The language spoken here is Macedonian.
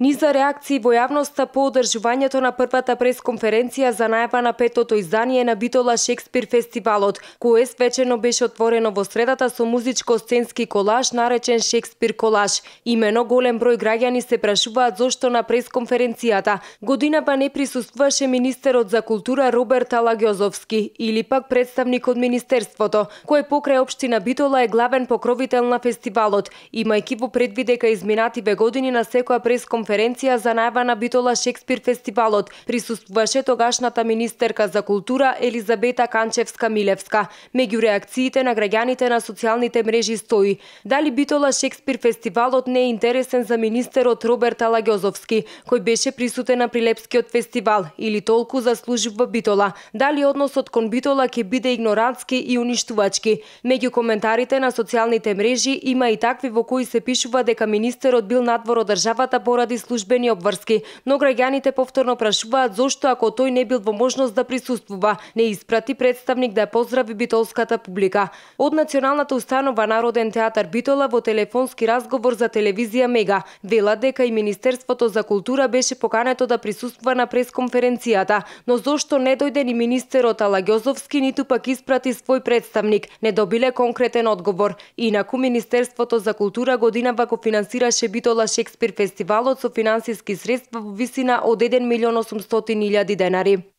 Низа реакции во јавноста по одржувањето на првата пресконференција за најава на петото издание на Битола Шекспир фестивалот, кој свечено беше отворено во средата со музичко-сценски колаж наречен Шекспир колаж. Имено голем број граѓани се прашуваат зошто на пресконференцијата годинава не присуствуваше министерот за култура Роберт Алагиозовски или пак представник од министерството, кој покрај општина Битола е главен покровител на фестивалот, имајќи во предвид дека изминативе години на секоја пресконференција конференција за најава на Битола Шекспир фестивалот присуствуваше тогашната министерка за култура Елизабета Канчевска-Милевска. Меѓу реакциите на граѓаните на социјалните мрежи стои дали Битола Шекспир фестивалот не е интересен за министерот Роберт Алагозовски, кој беше присутен на Прилепскиот фестивал или толку заслужува Битола, дали односот кон Битола ќе биде игнорантски и уништувачки. Меѓу коментарите на социјалните мрежи има и такви во кои се пишува дека министерот бил надвор од државата поради службени обврски, но граѓаните повторно прашуваат зошто ако тој не бил во можност да присуствува, не испрати представник да поздрави битолската публика. Од Националната установа Народен театар Битола во телефонски разговор за телевизија Мега вела дека и Министерството за култура беше покането да присуствува на пресконференцијата, но зошто не дојде ни министерот Алагиозовски ниту пак испрати свој представник, не добиле конкретен одговор. Инаку Министерството за култура годинава го финансираше Битола Шекспир фестивалот со со финансиски средства во висина од 1 милион 800 000 денари.